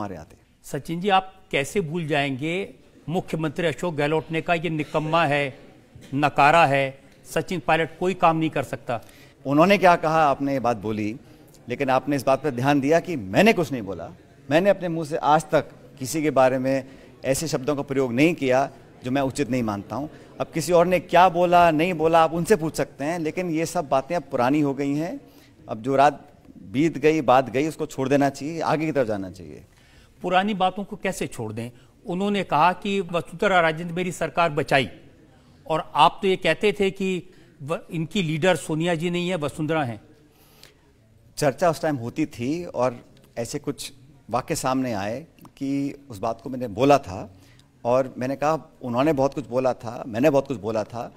हमारे आते सचिन जी आप कैसे भूल जाएंगे मुख्यमंत्री अशोक गहलोत ने कहा यह निकम्मा है नकारा है सचिन पायलट कोई काम नहीं कर सकता उन्होंने क्या कहा आपने ये बात बोली लेकिन आपने इस बात पर ध्यान दिया कि मैंने कुछ नहीं बोला मैंने अपने मुंह से आज तक किसी के बारे में ऐसे शब्दों का प्रयोग नहीं किया जो मैं उचित नहीं मानता हूं अब किसी और ने क्या बोला नहीं बोला आप उनसे पूछ सकते हैं लेकिन ये सब बातें अब पुरानी हो गई हैं अब जो रात बीत गई बात गई उसको छोड़ देना चाहिए आगे की तरफ जाना चाहिए पुरानी बातों को कैसे छोड़ दें उन्होंने कहा कि वसुंधरा राजे ने मेरी सरकार बचाई और आप तो ये कहते थे कि इनकी लीडर सोनिया जी नहीं है वसुंधरा हैं चर्चा उस टाइम होती थी और ऐसे कुछ वाक्य सामने आए कि उस बात को मैंने बोला था और मैंने कहा उन्होंने बहुत कुछ बोला था मैंने बहुत कुछ बोला था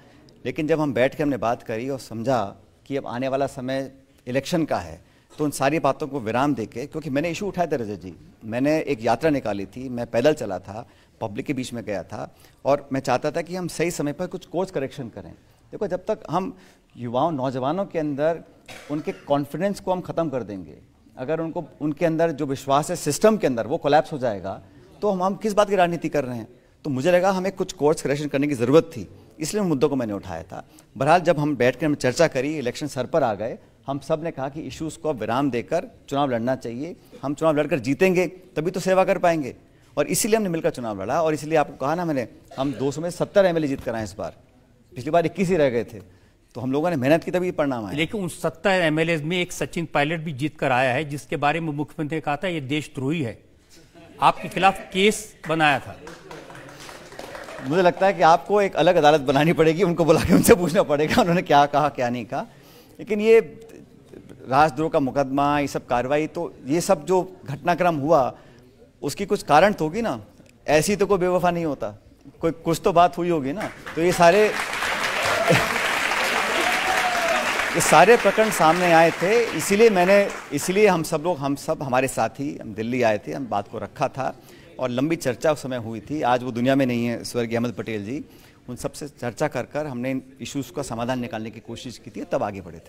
लेकिन जब हम बैठ के हमने बात करी और समझा कि अब आने वाला समय इलेक्शन का है तो उन सारी बातों को विराम दे के क्योंकि मैंने इशू उठाया था रजत जी मैंने एक यात्रा निकाली थी मैं पैदल चला था पब्लिक के बीच में गया था और मैं चाहता था कि हम सही समय पर कुछ कोर्स करेक्शन करें देखो जब तक हम युवाओं नौजवानों के अंदर उनके कॉन्फिडेंस को हम ख़त्म कर देंगे अगर उनको उनके अंदर जो विश्वास है सिस्टम के अंदर वो कोलैप्स हो जाएगा तो हम हम किस बात की राजनीति कर रहे हैं तो मुझे लगा हमें कुछ कोर्स करेक्शन करने की ज़रूरत थी इसलिए उन मुद्दों को मैंने उठाया था बहरहाल जब हम बैठ कर हम चर्चा करी इलेक्शन सर पर आ गए हम सब ने कहा कि इश्यूज़ को विराम देकर चुनाव लड़ना चाहिए हम चुनाव लड़कर जीतेंगे तभी तो सेवा कर पाएंगे और इसीलिए हमने मिलकर चुनाव लड़ा और इसलिए आपको कहा ना मैंने हम दो सौ में सत्तर एम जीत कराए इस बार पिछली बार इक्कीस ही रह गए थे तो हम लोगों ने मेहनत की तभी परिणाम आया लेकिन उन सत्तर एम में एक सचिन पायलट भी जीत कर आया है जिसके बारे में मुख्यमंत्री ने कहा था ये देशद्रोही है आपके खिलाफ केस बनाया था मुझे लगता है कि आपको एक अलग अदालत बनानी पड़ेगी उनको बुला के उनसे पूछना पड़ेगा उन्होंने क्या कहा क्या नहीं कहा लेकिन ये राजद्रोह का मुकदमा ये सब कार्रवाई तो ये सब जो घटनाक्रम हुआ उसकी कुछ कारण तो होगी ना ऐसी तो कोई बेवफा नहीं होता कोई कुछ तो बात हुई होगी ना तो ये सारे ये सारे प्रकरण सामने आए थे इसीलिए मैंने इसलिए हम सब लोग हम सब हमारे साथी हम दिल्ली आए थे हम बात को रखा था और लंबी चर्चा उस समय हुई थी आज वो दुनिया में नहीं है स्वर्गीय अहमद पटेल जी उन सबसे चर्चा कर कर हमने इन इश्यूज़ का समाधान निकालने की कोशिश की थी तब आगे बढ़े थे